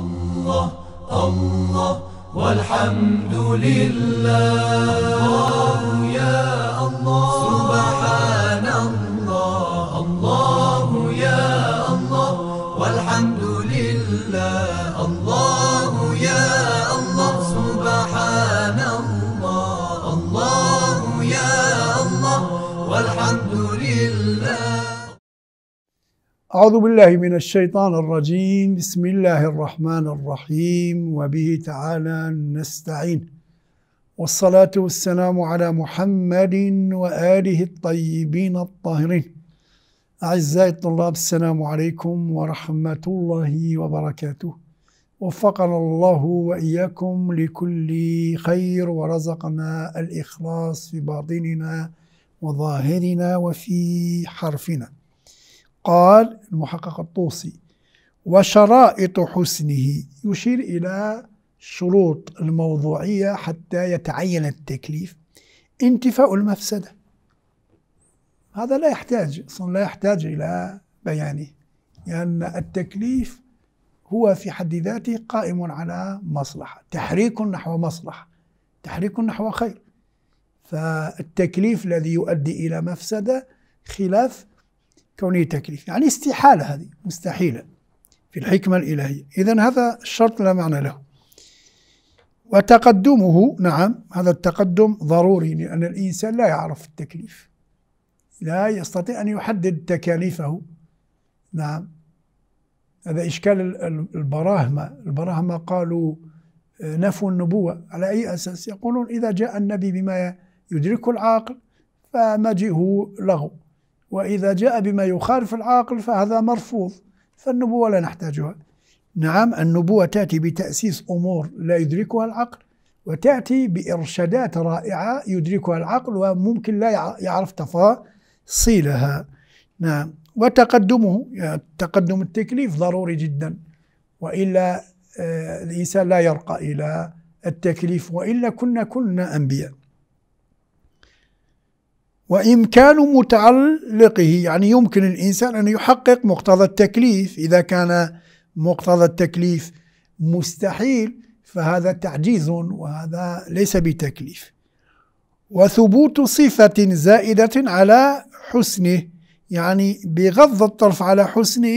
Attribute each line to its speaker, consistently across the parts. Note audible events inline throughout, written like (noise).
Speaker 1: الله الله والحمد لله الله يا الله أعوذ بالله من الشيطان الرجيم بسم الله الرحمن الرحيم وبه تعالى نستعين والصلاة والسلام على محمد وآله الطيبين الطاهرين أعزائي الطلاب السلام عليكم ورحمة الله وبركاته وفقنا الله وإياكم لكل خير ورزقنا الإخلاص في باطننا وظاهرنا وفي حرفنا قال المحقق الطوسي وشرائط حسنه يشير إلى شروط الموضوعية حتى يتعين التكليف انتفاء المفسدة هذا لا يحتاج أصلا لا يحتاج إلى بيانه لأن يعني التكليف هو في حد ذاته قائم على مصلحة تحريك نحو مصلحة تحريك نحو خير فالتكليف الذي يؤدي إلى مفسدة خلاف كونه تكليف يعني استحالة هذه مستحيلة في الحكمة الإلهية إذا هذا الشرط لا معنى له وتقدمه نعم هذا التقدم ضروري لأن الإنسان لا يعرف التكليف لا يستطيع أن يحدد تكاليفه نعم هذا إشكال البراهمة البراهمة قالوا آه، نفوا النبوة على أي أساس يقولون إذا جاء النبي بما يدركه العاقل فمجيئه لغو وإذا جاء بما يخالف العقل فهذا مرفوض فالنبوة لا نحتاجها نعم النبوة تأتي بتأسيس أمور لا يدركها العقل وتأتي بإرشادات رائعة يدركها العقل وممكن لا يعرف تفاصيلها نعم وتقدمه تقدم التكليف ضروري جدا وإلا آه، الإنسان لا يرقى إلى التكليف وإلا كنا كنا أنبياء وإمكان متعلقه يعني يمكن الإنسان أن يحقق مقتضى التكليف إذا كان مقتضى التكليف مستحيل فهذا تعجيز وهذا ليس بتكليف وثبوت صفة زائدة على حسنه يعني بغض الطرف على حسنه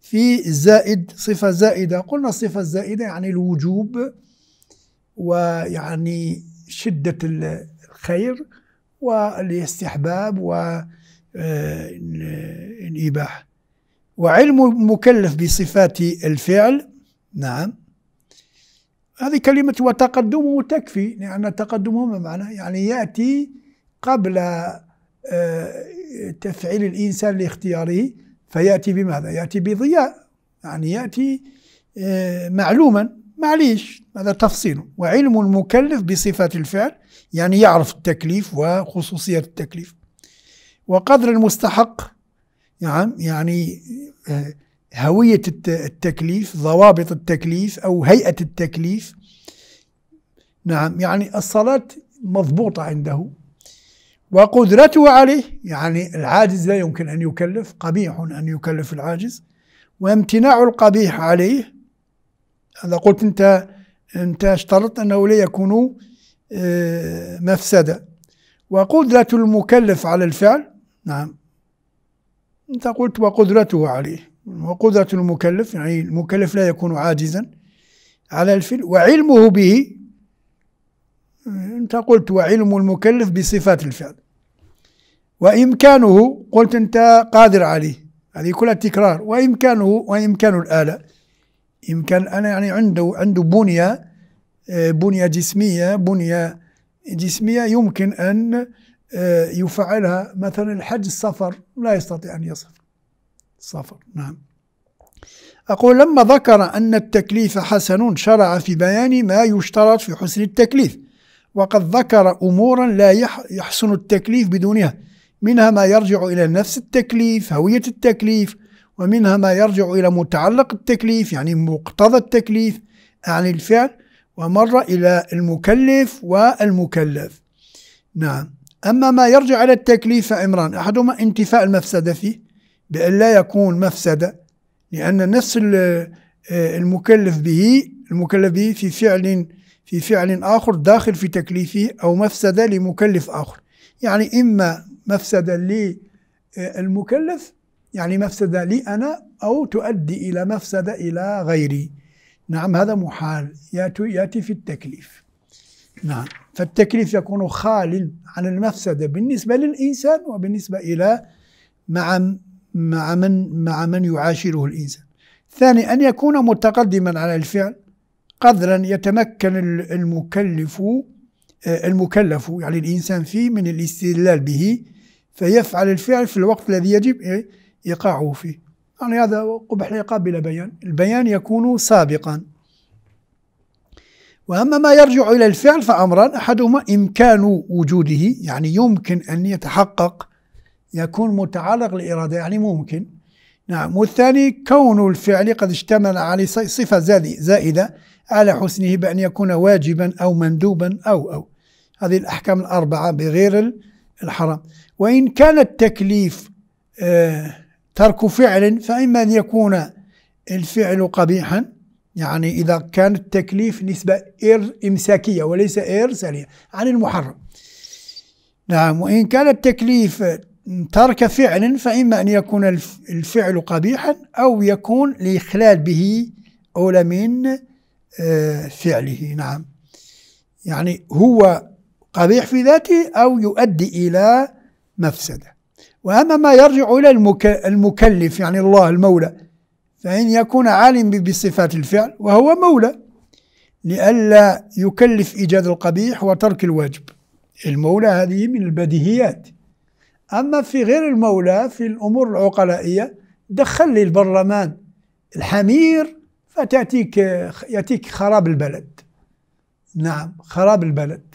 Speaker 1: في زائد صفة زائدة قلنا الصفة الزائدة يعني الوجوب ويعني شدة الخير والاستحباب والإباحة آه، وعلم المكلف بصفات الفعل نعم هذه كلمة وتقدمه تكفي لأن يعني تقدمه معناه يعني يأتي قبل آه، تفعيل الإنسان لاختياره فيأتي بماذا؟ يأتي بضياء يعني يأتي آه، معلوما معليش هذا تفصيل وعلم المكلف بصفة الفعل يعني يعرف التكليف وخصوصية التكليف وقدر المستحق نعم، يعني آه، هوية التكليف ضوابط التكليف أو هيئة التكليف نعم يعني الصلاة مضبوطة عنده وقدرته عليه يعني العاجز لا يمكن أن يكلف قبيح أن يكلف العاجز وامتناع القبيح عليه هذا قلت انت انت اشترطت انه لا يكون آه، مفسده وقدره المكلف على الفعل نعم انت قلت وقدرته عليه وقدرة المكلف يعني المكلف لا يكون عاجزا على الفعل وعلمه به آه، انت قلت وعلم المكلف بصفات الفعل وإمكانه قلت أنت قادر عليه هذه كلها تكرار وإمكانه وإمكان الآلة يمكن انا يعني عنده عنده بنيه آه، بنيه جسميه بنيه جسميه يمكن ان آه، يفعلها مثلا الحج السفر لا يستطيع ان يسافر السفر نعم أقول لما ذكر أن التكليف حسن شرع في بيان ما يشترط في حسن التكليف وقد ذكر أمورا لا يحسن التكليف بدونها منها ما يرجع إلى نفس التكليف هوية التكليف ومنها ما يرجع إلى متعلق التكليف يعني مقتضى التكليف عن الفعل ومر إلى المكلف والمكلف نعم أما ما يرجع إلى التكليف فأمران أحدهما انتفاء المفسدة فيه بأن لا يكون مفسدة لأن نفس آه، المكلف به المكلف به في فعل في فعل آخر داخل في تكليفه أو مفسدة لمكلف آخر يعني إما مفسدة للمكلف يعني مفسدة لي أنا أو تؤدي إلى مفسدة إلى غيري نعم هذا محال يأتي في التكليف نعم فالتكليف يكون خال عن المفسدة بالنسبة للإنسان وبالنسبة إلى مع مع من مع من يعاشره الإنسان ثاني أن يكون متقدما على الفعل قدرا يتمكن المكلف آه، المكلف يعني الإنسان فيه من الاستدلال به فيفعل الفعل في الوقت الذي يجب إيه؟ إيقاعه فيه يعني هذا قبح العقاب بلا بيان البيان يكون سابقا وأما ما يرجع إلى الفعل فأمران أحدهما إمكان وجوده يعني يمكن أن يتحقق يكون متعلق الإرادة يعني ممكن نعم والثاني كون الفعل قد اشتمل على صفة زائدة على حسنه بأن يكون واجبا أو مندوبا أو أو هذه الأحكام الأربعة بغير الحرام وإن كان التكليف آه ترك فعل فإما أن يكون الفعل قبيحا يعني إذا كان التكليف نسبة إر إمساكية وليس إرسالية عن المحرم نعم وإن كان التكليف ترك فعل فإما أن يكون الفعل قبيحا أو يكون لإخلال به أولى من آه، فعله نعم يعني هو قبيح في ذاته أو يؤدي إلى مفسده وأما ما يرجع إلى المكلف يعني الله المولى فإن يكون عالم بصفات الفعل وهو مولى لئلا يكلف إيجاد القبيح وترك الواجب المولى هذه من البديهيات أما في غير المولى في الأمور العقلائية دخل لي البرلمان الحمير فتأتيك يأتيك خراب البلد نعم خراب البلد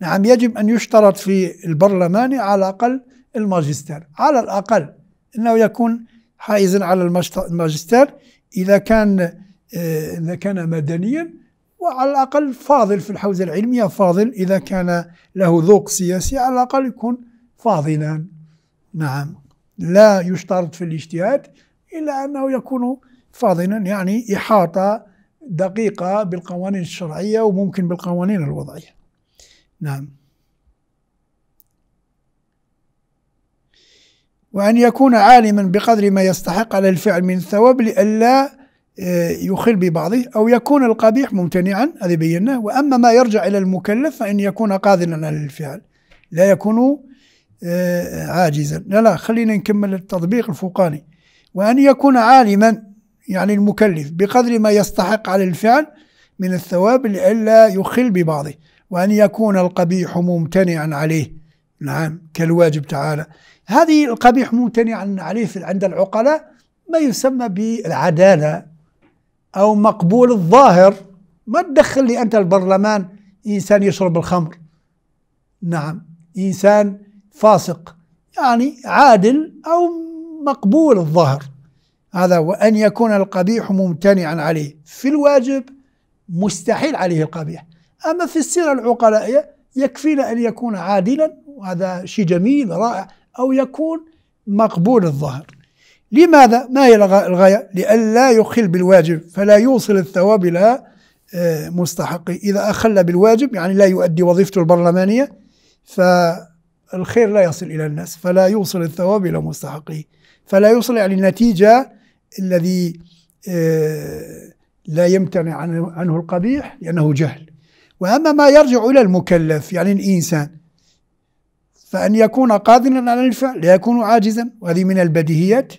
Speaker 1: نعم يجب أن يشترط في البرلمان على الأقل الماجستير على الأقل أنه يكون حائزا على الماجستير إذا كان آه، إذا كان مدنيا وعلى الأقل فاضل في الحوزة العلمية فاضل إذا كان له ذوق سياسي على الأقل يكون فاضلا نعم لا يشترط في الاجتهاد إلا أنه يكون فاضلا يعني إحاطة دقيقة بالقوانين الشرعية وممكن بالقوانين الوضعية نعم وأن يكون عالما بقدر ما يستحق على الفعل من الثواب لئلا آه، يخل ببعضه أو يكون القبيح ممتنعا هذا بيناه وأما ما يرجع إلى المكلف فإن يكون قادرا على الفعل لا يكون آه، عاجزا لا لا خلينا نكمل التطبيق الفوقاني وأن يكون عالما يعني المكلف بقدر ما يستحق على الفعل من الثواب لئلا يخل ببعضه وأن يكون القبيح ممتنعا عليه نعم كالواجب تعالى هذه القبيح ممتنع عليه عند العقلاء ما يسمى بالعدالة أو مقبول الظاهر ما تدخل لي أنت البرلمان إنسان يشرب الخمر نعم إنسان فاسق يعني عادل أو مقبول الظاهر هذا وأن يكون القبيح ممتنعا عليه في الواجب مستحيل عليه القبيح أما في السيرة العقلائية يكفينا أن يكون عادلا وهذا شيء جميل رائع أو يكون مقبول الظهر لماذا؟ ما هي الغاية؟ لئلا يخل بالواجب فلا يوصل الثواب إلى آه، مستحقه إذا أخل بالواجب يعني لا يؤدي وظيفته البرلمانية فالخير لا يصل إلى الناس فلا يوصل الثواب إلى مستحقه فلا يوصل يعني النتيجة الذي آه، لا يمتنع عنه القبيح لأنه جهل وأما ما يرجع إلى المكلف يعني الإنسان فأن يكون قادرا على الفعل لا يكون عاجزا وهذه من البديهيات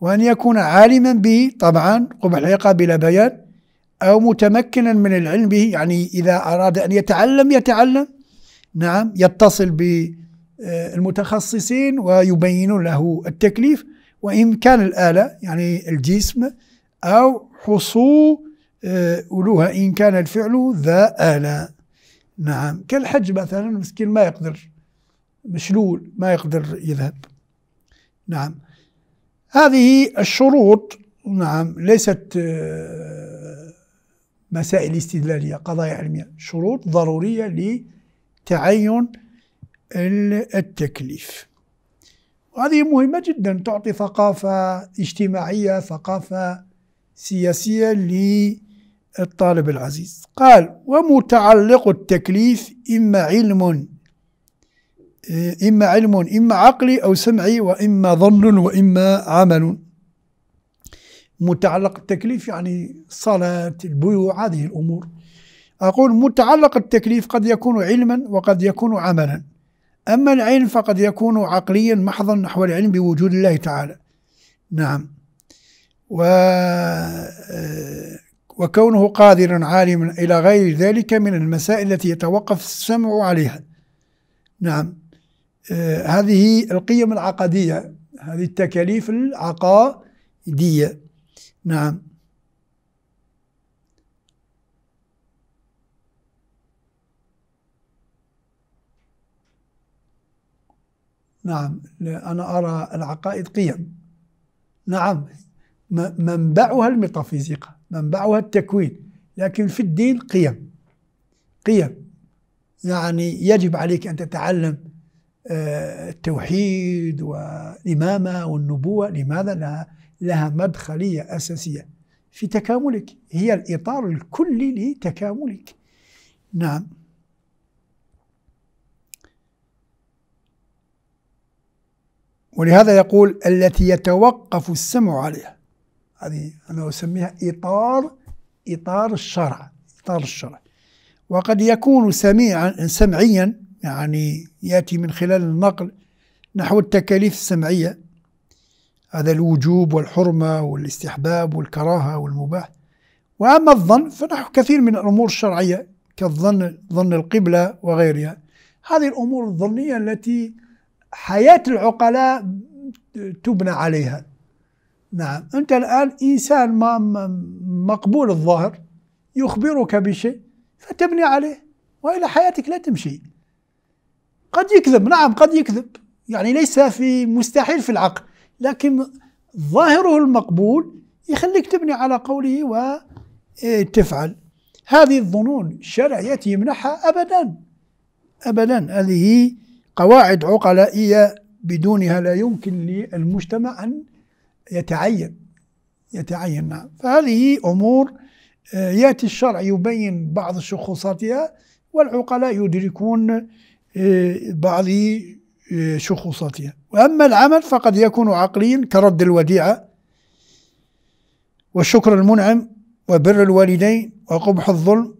Speaker 1: وأن يكون عالما به طبعا قبح العقاب بلا بيان أو متمكنا من العلم به يعني إذا أراد أن يتعلم يتعلم نعم يتصل بالمتخصصين ويبين له التكليف وإن كان الآلة يعني الجسم أو حصول أولوها آه، إن كان الفعل ذا آلة نعم كالحج مثلا مسكين ما يقدر مشلول ما يقدر يذهب نعم هذه الشروط نعم ليست آه، مسائل استدلالية قضايا علمية شروط ضرورية لتعين التكليف وهذه مهمة جدا تعطي ثقافة اجتماعية ثقافة سياسية للطالب العزيز قال ومتعلق التكليف إما علم إيه، إما علم إما عقلي أو سمعي وإما ظن وإما عمل متعلق التكليف يعني صلاة البيوع هذه الأمور أقول متعلق التكليف قد يكون علما وقد يكون عملا أما العلم فقد يكون عقليا محضا نحو العلم بوجود الله تعالى نعم و آه، وكونه قادرا عالما إلى غير ذلك من المسائل التي يتوقف السمع عليها نعم آه، هذه القيم العقدية هذه التكاليف العقادية نعم نعم أنا أرى العقائد قيم نعم منبعها الميتافيزيقا منبعها التكوين لكن في الدين قيم قيم يعني يجب عليك أن تتعلم التوحيد والإمامة والنبوة لماذا لها, لها مدخلية أساسية في تكاملك هي الإطار الكلي لتكاملك نعم ولهذا يقول التي يتوقف السمع عليها هذه أنا أسميها إطار إطار الشرع إطار الشرع وقد يكون سميعا سمعيا يعني يأتي من خلال النقل نحو التكاليف السمعية هذا الوجوب والحرمة والاستحباب والكراهة والمباح وأما الظن فنحو كثير من الأمور الشرعية كالظن ظن القبلة وغيرها هذه الأمور الظنية التي حياة العقلاء تبنى عليها نعم أنت الآن إنسان ما مقبول الظاهر يخبرك بشيء فتبني عليه وإلى حياتك لا تمشي قد يكذب نعم قد يكذب يعني ليس في مستحيل في العقل لكن ظاهره المقبول يخليك تبني على قوله وتفعل إيه، هذه الظنون الشرع يأتي يمنحها أبدا أبدا هذه قواعد عقلائية بدونها لا يمكن للمجتمع أن يتعين يتعين نعم فهذه أمور إيه، يأتي الشرع يبين بعض شخوصاتها والعقلاء يدركون بعض آه، شخوصاتها وأما العمل فقد يكون عقليا كرد الوديعة والشكر المنعم وبر الوالدين وقبح الظلم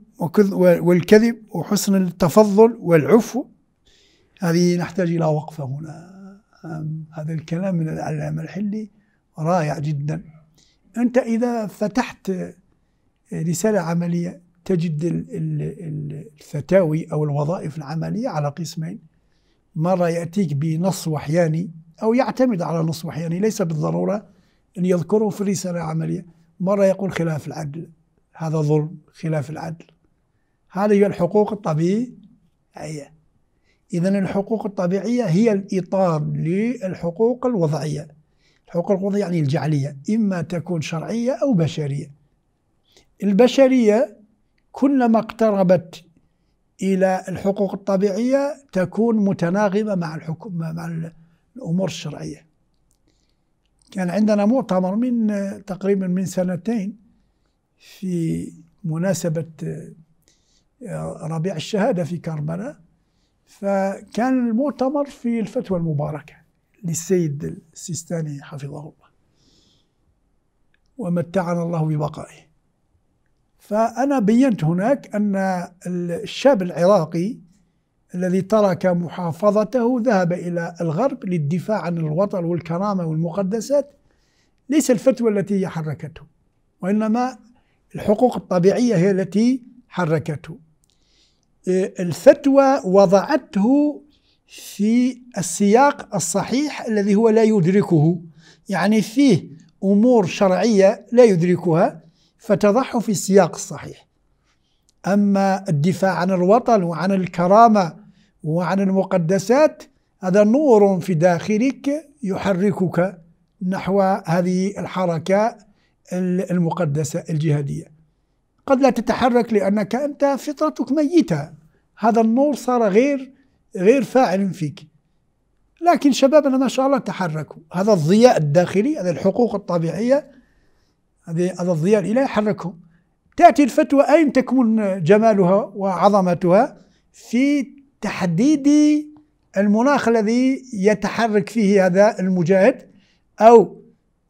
Speaker 1: والكذب وحسن التفضل والعفو هذه نحتاج إلى وقفة هنا هذا الكلام من العلامة الحلي رائع جدا أنت إذا فتحت آه، رسالة عملية تجد الفتاوي أو الوظائف العملية على قسمين مرة يأتيك بنص وحياني أو يعتمد على نص وحياني ليس بالضرورة أن يذكره في الرسالة العملية مرة يقول خلاف العدل هذا ظلم خلاف العدل هذه هي الحقوق الطبيعية إذا الحقوق الطبيعية هي الإطار للحقوق الوضعية الحقوق الوضعية يعني الجعلية إما تكون شرعية أو بشرية البشرية كلما اقتربت إلى الحقوق الطبيعية تكون متناغمة مع الحكم مع الأمور الشرعية كان عندنا مؤتمر من تقريبا من سنتين في مناسبة آه، ربيع الشهادة في كربلاء فكان المؤتمر في الفتوى المباركة للسيد السيستاني حفظه الله ومتعنا الله ببقائه فأنا بينت هناك أن الشاب العراقي الذي ترك محافظته ذهب إلى الغرب للدفاع عن الوطن والكرامة والمقدسات ليس الفتوى التي حركته وإنما الحقوق الطبيعية هي التي حركته إيه، الفتوى وضعته في السياق الصحيح الذي هو لا يدركه يعني فيه أمور شرعية لا يدركها فتضح في السياق الصحيح أما الدفاع عن الوطن وعن الكرامة وعن المقدسات هذا نور في داخلك يحركك نحو هذه الحركة المقدسة الجهادية قد لا تتحرك لأنك أنت فطرتك ميتة هذا النور صار غير غير فاعل فيك لكن شبابنا ما شاء الله تحركوا هذا الضياء الداخلي هذه الحقوق الطبيعية هذه هذا الضياء الى يحركهم تأتي الفتوى أين تكمن جمالها وعظمتها في تحديد المناخ الذي يتحرك فيه هذا المجاهد أو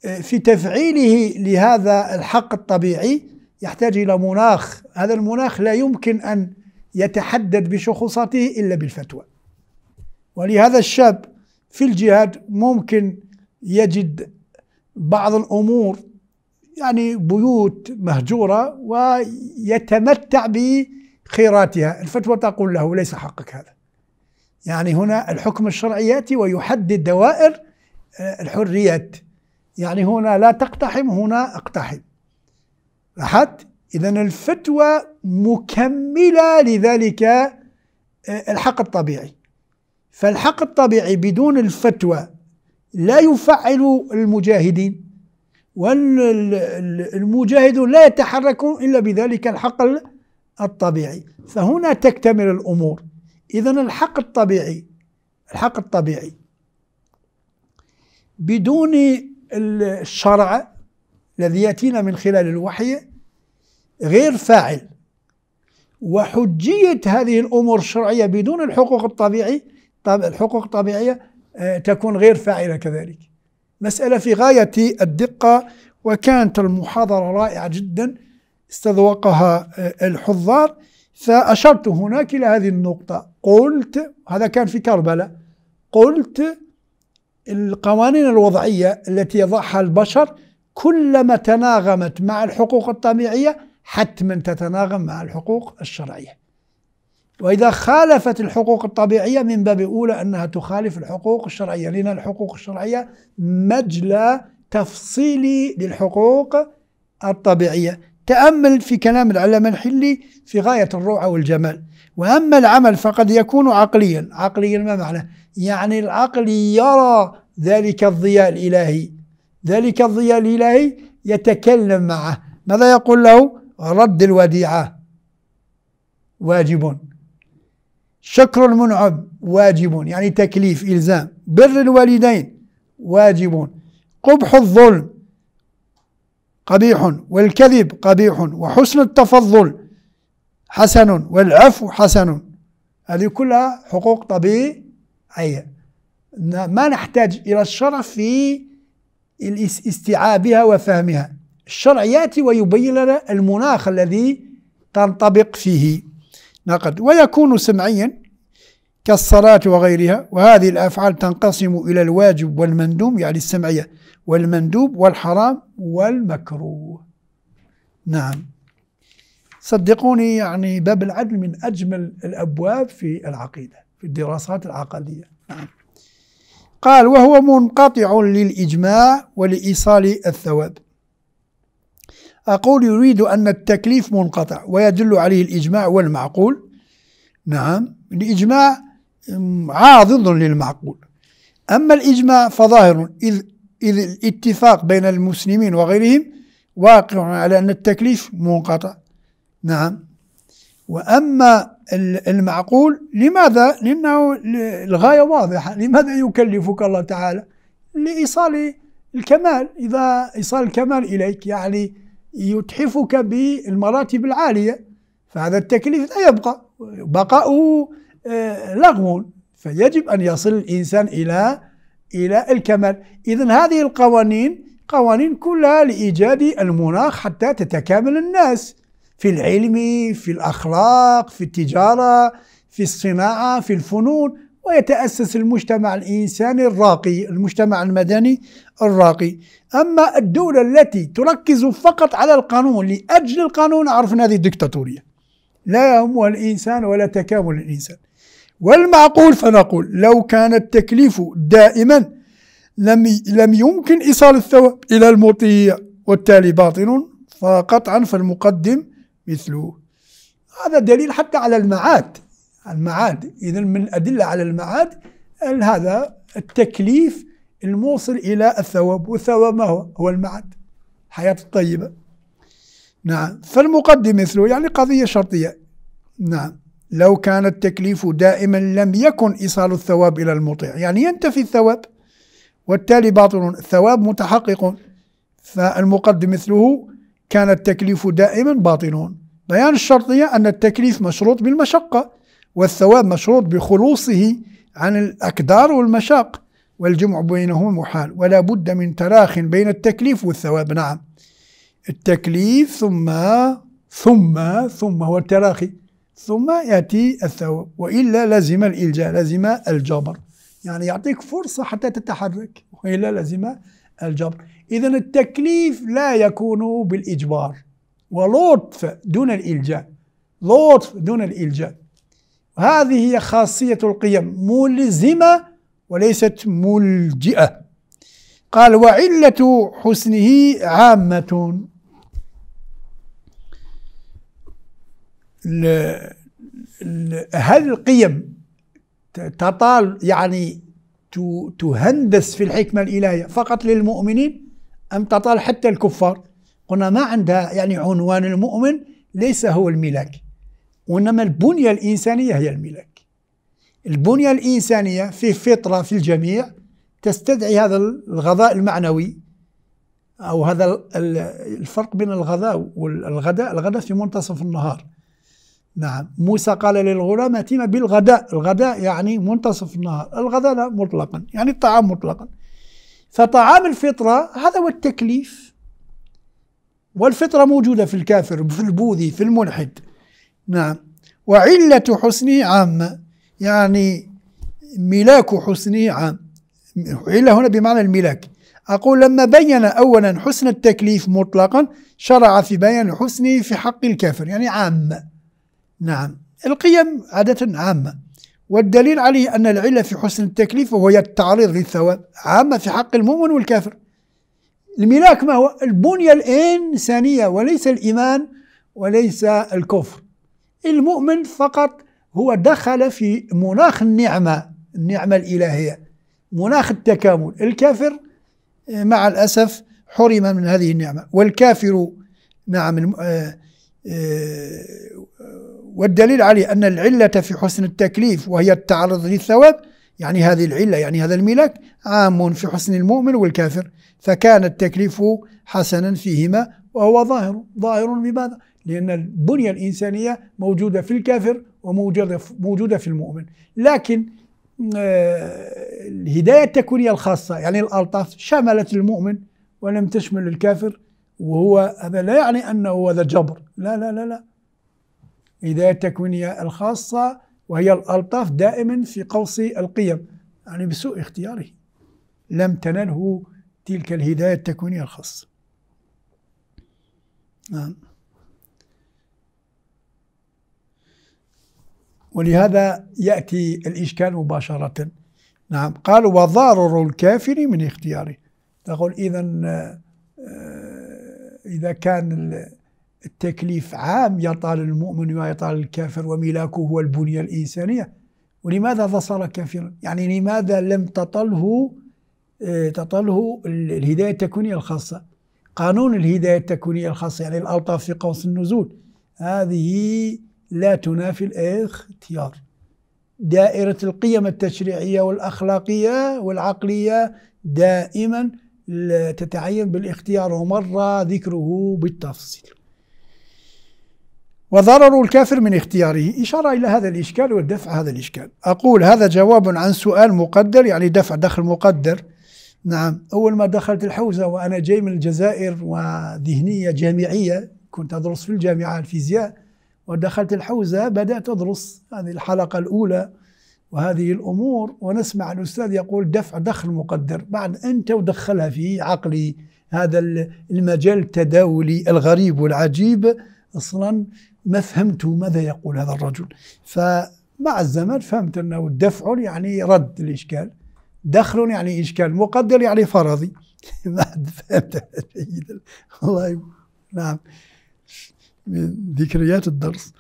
Speaker 1: آه، في تفعيله لهذا الحق الطبيعي يحتاج إلى مناخ هذا المناخ لا يمكن أن يتحدد بشخصاته إلا بالفتوى ولهذا الشاب في الجهاد ممكن يجد بعض الأمور يعني بيوت مهجورة ويتمتع بخيراتها الفتوى تقول له ليس حقك هذا يعني هنا الحكم الشرعي يأتي ويحدد دوائر آه، الحريات يعني هنا لا تقتحم هنا اقتحم لاحظت إذا الفتوى مكملة لذلك آه، الحق الطبيعي فالحق الطبيعي بدون الفتوى لا يفعل المجاهدين والمجاهدون لا يتحركون إلا بذلك الحق الطبيعي فهنا تكتمل الأمور إذا الحق الطبيعي الحق الطبيعي بدون الشرع الذي يأتينا من خلال الوحي غير فاعل وحجية هذه الأمور الشرعية بدون الحقوق الطبيعي الحقوق الطبيعية آه، تكون غير فاعلة كذلك مسألة في غاية الدقة وكانت المحاضرة رائعة جدا استذوقها آه، الحضار فأشرت هناك إلى هذه النقطة قلت هذا كان في كربلاء قلت القوانين الوضعية التي يضعها البشر كلما تناغمت مع الحقوق الطبيعية حتما تتناغم مع الحقوق الشرعية وإذا خالفت الحقوق الطبيعية من باب أولى أنها تخالف الحقوق الشرعية لأن الحقوق الشرعية مجلى تفصيلي للحقوق الطبيعية تأمل في كلام العلامة الحلي في غاية الروعة والجمال وأما العمل فقد يكون عقليا عقليا ما معنى؟ يعني العقل يرى ذلك الضياء الإلهي ذلك الضياء الإلهي يتكلم معه ماذا يقول له؟ رد الوديعة واجب شكر المنعم واجب يعني تكليف إلزام بر الوالدين واجب قبح الظلم قبيح والكذب قبيح وحسن التفضل حسن والعفو حسن هذه كلها حقوق طبيعية ما نحتاج إلى الشرع في استيعابها وفهمها الشرع يأتي ويبين لنا المناخ الذي تنطبق فيه نقد ويكون سمعيا كالصلاة وغيرها وهذه الأفعال تنقسم إلى الواجب والمندوب يعني السمعية والمندوب والحرام والمكروه نعم صدقوني يعني باب العدل من أجمل الأبواب في العقيدة في الدراسات العقلية نعم قال وهو منقطع للإجماع ولإيصال الثواب أقول يريد أن التكليف منقطع ويدل عليه الإجماع والمعقول نعم الإجماع عاضد للمعقول أما الإجماع فظاهر إذ, إذ الاتفاق بين المسلمين وغيرهم واقع على أن التكليف منقطع نعم وأما المعقول لماذا؟ لأنه الغاية واضحة لماذا يكلفك الله تعالى؟ لإيصال الكمال إذا إيصال الكمال إليك يعني يتحفك بالمراتب العالية فهذا التكليف لا يبقى بقاؤه آه، لغو فيجب أن يصل الإنسان إلى إلى الكمال إذا هذه القوانين قوانين كلها لإيجاد المناخ حتى تتكامل الناس في العلم في الأخلاق في التجارة في الصناعة في الفنون ويتأسس المجتمع الإنساني الراقي المجتمع المدني الراقي أما الدولة التي تركز فقط على القانون لأجل القانون عرفنا هذه الدكتاتورية لا يهمها الإنسان ولا تكامل الإنسان والمعقول فنقول لو كان التكليف دائما لم لم يمكن إيصال الثواب إلى المطيع والتالي باطل فقطعا فالمقدم مثله هذا دليل حتى على المعاد المعاد إذا من الادله على المعاد هذا التكليف الموصل إلى الثواب والثواب ما هو هو المعاد حياة الطيبة نعم فالمقدم مثله يعني قضية شرطية نعم لو كان التكليف دائما لم يكن إيصال الثواب إلى المطيع يعني ينتفي الثواب والتالي باطل الثواب متحقق فالمقدم مثله كان التكليف دائما باطل بيان الشرطية أن التكليف مشروط بالمشقة والثواب مشروط بخلوصه عن الأكدار والمشاق والجمع بينهما محال ولا بد من تراخ بين التكليف والثواب نعم التكليف ثم ثم ثم هو التراخي ثم يأتي الثواب وإلا لزم الإلجاء لزم الجبر يعني يعطيك فرصة حتى تتحرك وإلا لزم الجبر إذا التكليف لا يكون بالإجبار ولطف دون الإلجاء لطف دون الإلجاء هذه هي خاصية القيم ملزمة وليست ملجئة قال وعلة حسنه عامة هل القيم تطال يعني تهندس في الحكمة الإلهية فقط للمؤمنين أم تطال حتى الكفار قلنا ما عندها يعني عنوان المؤمن ليس هو الملاك وإنما البنية الإنسانية هي الملاك البنية الإنسانية في فطرة في الجميع تستدعي هذا الغذاء المعنوي أو هذا الفرق بين الغذاء والغداء الغداء في منتصف النهار نعم موسى قال للغلام أتينا بالغداء الغداء يعني منتصف النهار الغداء لا مطلقا يعني الطعام مطلقا فطعام الفطرة هذا هو التكليف والفطرة موجودة في الكافر في البوذي في الملحد نعم وعلة حسنه عامة يعني ملاك حسنه عام علة هنا بمعنى الملاك أقول لما بين أولا حسن التكليف مطلقا شرع في بيان حسنه في حق الكافر يعني عامة نعم القيم عادة عامة والدليل عليه أن العلة في حسن التكليف وهي التعريض للثواب عامة في حق المؤمن والكافر الملاك ما هو البنية الإنسانية وليس الإيمان وليس الكفر المؤمن فقط هو دخل في مناخ النعمة النعمة الإلهية مناخ التكامل الكافر آه، مع الأسف حرم من هذه النعمة والكافر نعم آه، آه، والدليل عليه أن العلة في حسن التكليف وهي التعرض للثواب يعني هذه العلة يعني هذا الملاك عام في حسن المؤمن والكافر فكان التكليف حسنا فيهما وهو ظاهر ظاهر بماذا؟ لأن البنية الإنسانية موجودة في الكافر وموجودة موجودة في المؤمن لكن آه، الهداية التكوينية الخاصة يعني الألطاف شملت المؤمن ولم تشمل الكافر وهو هذا لا يعني أنه هذا جبر لا لا لا لا الهداية التكوينية الخاصة وهي الألطاف دائما في قوس القيم يعني بسوء اختياره لم تنله تلك الهداية التكوينية الخاصة نعم ولهذا يأتي الإشكال مباشرة نعم قال وضرر الكافر من اختياره تقول إذا آه، إذا كان التكليف عام يطال المؤمن ويطال الكافر وملاكه هو البنية الإنسانية ولماذا ظصر كافرا يعني لماذا لم تطله آه، تطله الهداية التكوينية الخاصة قانون الهداية التكوينية الخاصة يعني الألطاف في قوس النزول هذه لا تنافي الاختيار دائرة القيم التشريعية والأخلاقية والعقلية دائما تتعين بالاختيار ومر ذكره بالتفصيل وضرر الكافر من اختياره إشارة إلى هذا الإشكال والدفع هذا الإشكال أقول هذا جواب عن سؤال مقدر يعني دفع دخل مقدر نعم أول ما دخلت الحوزة وأنا جاي من الجزائر وذهنية جامعية كنت أدرس في الجامعة الفيزياء ودخلت الحوزة بدأت أدرس هذه الحلقة الأولى وهذه الأمور ونسمع الأستاذ يقول دفع دخل مقدر بعد أنت ودخلها في عقلي هذا المجال التداولي الغريب والعجيب أصلا ما فهمت ماذا يقول هذا الرجل فمع الزمن فهمت أنه الدفع يعني رد الإشكال دخل يعني إشكال مقدر يعني فرضي (laughs) ما فهمت (laughs) جيدا والله نعم من ذكريات الدرس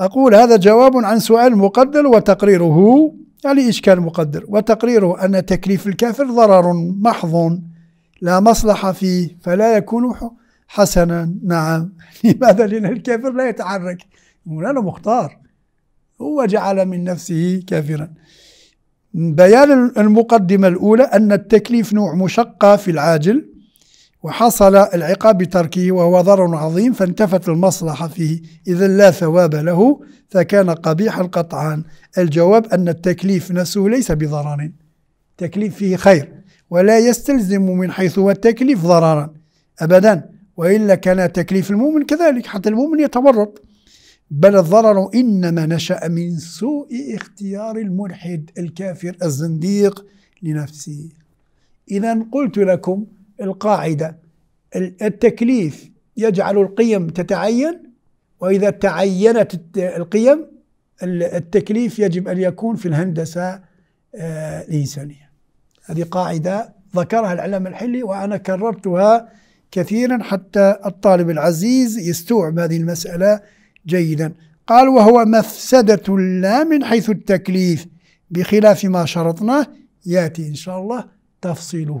Speaker 1: أقول هذا جواب عن سؤال مقدر وتقريره يعني إشكال مقدر وتقريره أن تكليف الكافر ضرر محض لا مصلحة فيه فلا يكون حسنا نعم (laughs) لماذا لأن الكافر لا يتحرك مولانا مختار هو جعل من نفسه كافرا بيان المقدمة الأولى أن التكليف نوع مشقة في العاجل وحصل العقاب بتركه وهو ضرر عظيم فانتفت المصلحة فيه إذا لا ثواب له فكان قبيح القطعان الجواب أن التكليف نفسه ليس بضرر تكليف فيه خير ولا يستلزم من حيث هو التكليف ضررا أبدا وإلا كان تكليف المؤمن كذلك حتى المؤمن يتورط بل الضرر إنما نشأ من سوء اختيار الملحد الكافر الزنديق لنفسه إذا قلت لكم القاعدة التكليف يجعل القيم تتعين وإذا تعينت القيم التكليف يجب أن يكون في الهندسة آه، الإنسانية هذه قاعدة ذكرها العلم الحلي وأنا كررتها كثيرا حتى الطالب العزيز يستوعب هذه المسألة جيدا قال وهو مفسدة لا من حيث التكليف بخلاف ما شرطناه يأتي إن شاء الله تفصيله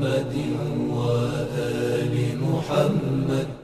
Speaker 1: محمد وآل محمد